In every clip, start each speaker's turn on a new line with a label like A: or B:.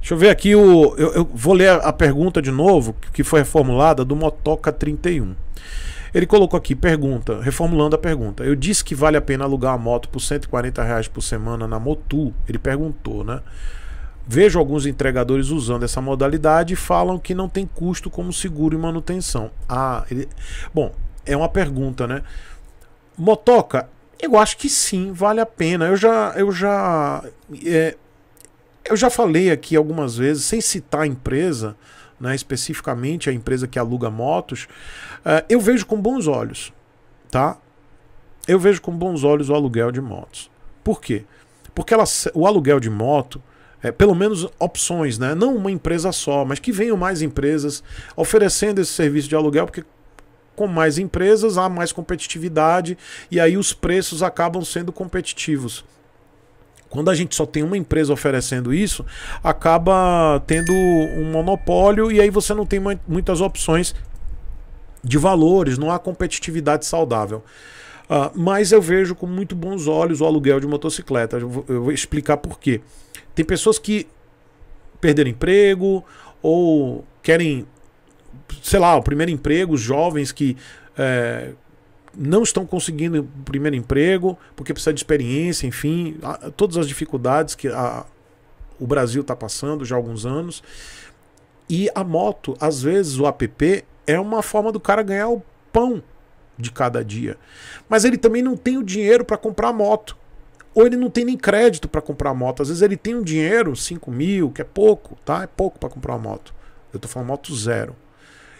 A: Deixa eu ver aqui o. Eu, eu, vou ler a pergunta de novo, que foi reformulada, do Motoca 31. Ele colocou aqui, pergunta, reformulando a pergunta. Eu disse que vale a pena alugar a moto por 140 reais por semana na Motu. Ele perguntou, né? Vejo alguns entregadores usando essa modalidade e falam que não tem custo como seguro e manutenção. Ah, ele... bom, é uma pergunta, né? Motoca, eu acho que sim, vale a pena. Eu já, eu já é, eu já falei aqui algumas vezes, sem citar a empresa, né, especificamente a empresa que aluga motos, uh, eu vejo com bons olhos, tá? Eu vejo com bons olhos o aluguel de motos. Por quê? Porque ela, o aluguel de moto, é, pelo menos opções, né? não uma empresa só, mas que venham mais empresas oferecendo esse serviço de aluguel, porque com mais empresas há mais competitividade e aí os preços acabam sendo competitivos. Quando a gente só tem uma empresa oferecendo isso, acaba tendo um monopólio e aí você não tem muitas opções de valores, não há competitividade saudável. Uh, mas eu vejo com muito bons olhos o aluguel de motocicleta. Eu vou, eu vou explicar por quê. Tem pessoas que perderam emprego ou querem, sei lá, o primeiro emprego, jovens que é, não estão conseguindo o primeiro emprego, porque precisa de experiência, enfim, todas as dificuldades que a, o Brasil está passando já há alguns anos. E a moto, às vezes o app é uma forma do cara ganhar o pão de cada dia. Mas ele também não tem o dinheiro para comprar moto. Ou ele não tem nem crédito para comprar moto. Às vezes ele tem um dinheiro, 5 mil, que é pouco, tá? É pouco para comprar uma moto. Eu estou falando moto zero.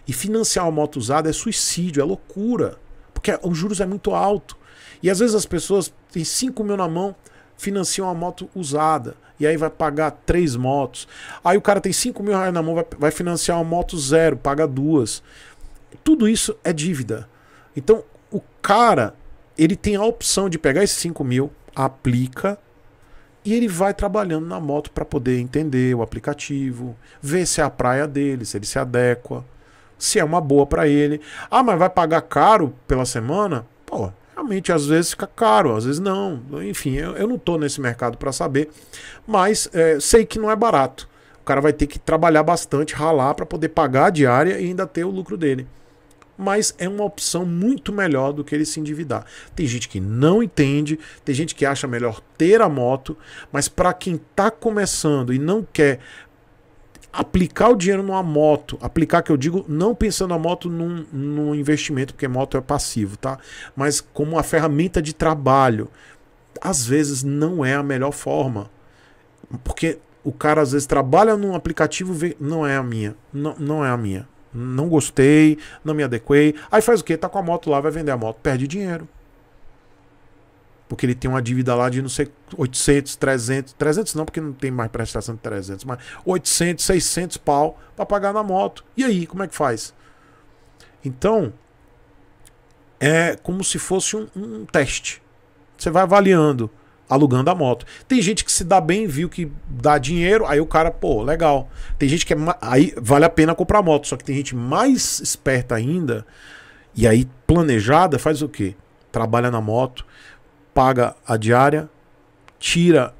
A: E financiar uma moto usada é suicídio, é loucura. Porque os juros é muito alto. E às vezes as pessoas têm 5 mil na mão, financiam uma moto usada. E aí vai pagar três motos. Aí o cara tem 5 mil reais na mão, vai, vai financiar uma moto zero, paga duas. Tudo isso é dívida. Então o cara, ele tem a opção de pegar esses 5 mil, aplica e ele vai trabalhando na moto para poder entender o aplicativo, ver se é a praia dele, se ele se adequa se é uma boa para ele. Ah, mas vai pagar caro pela semana? Pô, realmente às vezes fica caro, às vezes não. Enfim, eu, eu não estou nesse mercado para saber, mas é, sei que não é barato. O cara vai ter que trabalhar bastante, ralar para poder pagar a diária e ainda ter o lucro dele. Mas é uma opção muito melhor do que ele se endividar. Tem gente que não entende, tem gente que acha melhor ter a moto, mas para quem está começando e não quer aplicar o dinheiro numa moto, aplicar que eu digo, não pensando a moto num, num investimento, porque moto é passivo, tá? Mas como uma ferramenta de trabalho, às vezes não é a melhor forma. Porque o cara às vezes trabalha num aplicativo, vê, não é a minha, não, não é a minha. Não gostei, não me adequei. Aí faz o quê? Tá com a moto lá, vai vender a moto, perde dinheiro porque ele tem uma dívida lá de não sei 800, 300, 300 não, porque não tem mais prestação de 300, mas 800, 600 pau para pagar na moto. E aí, como é que faz? Então, é como se fosse um, um teste. Você vai avaliando, alugando a moto. Tem gente que se dá bem, viu que dá dinheiro, aí o cara, pô, legal. Tem gente que é, aí vale a pena comprar moto, só que tem gente mais esperta ainda e aí planejada faz o quê? Trabalha na moto, paga a diária, tira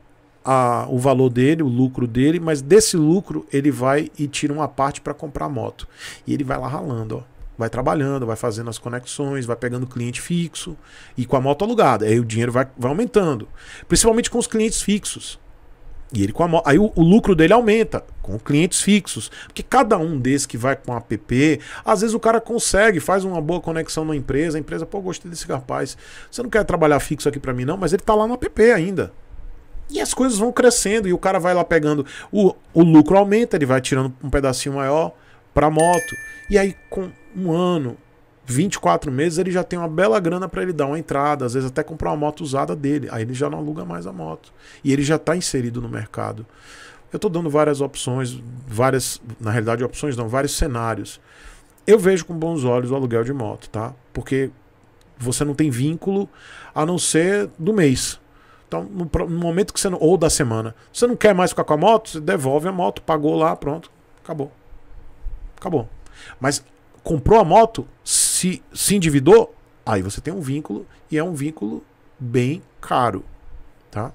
A: a, o valor dele, o lucro dele, mas desse lucro ele vai e tira uma parte para comprar a moto. E ele vai lá ralando, ó. Vai trabalhando, vai fazendo as conexões, vai pegando cliente fixo e com a moto alugada. Aí o dinheiro vai, vai aumentando. Principalmente com os clientes fixos. E ele com a Aí o, o, lucro dele aumenta com clientes fixos. Porque cada um desses que vai com app, às vezes o cara consegue, faz uma boa conexão na empresa. A empresa, pô, gostei desse rapaz. Você não quer trabalhar fixo aqui para mim, não, mas ele tá lá no app ainda. E as coisas vão crescendo e o cara vai lá pegando. O, o lucro aumenta, ele vai tirando um pedacinho maior pra moto. E aí, com um ano, 24 meses ele já tem uma bela grana para ele dar uma entrada, às vezes até comprar uma moto usada dele. Aí ele já não aluga mais a moto. E ele já está inserido no mercado. Eu estou dando várias opções, várias, na realidade, opções não, vários cenários. Eu vejo com bons olhos o aluguel de moto, tá? Porque você não tem vínculo a não ser do mês. Então, no, no momento que você não, ou da semana, você não quer mais ficar com a moto, você devolve a moto, pagou lá, pronto, acabou. Acabou. Mas comprou a moto, se, se endividou, aí você tem um vínculo e é um vínculo bem caro, tá?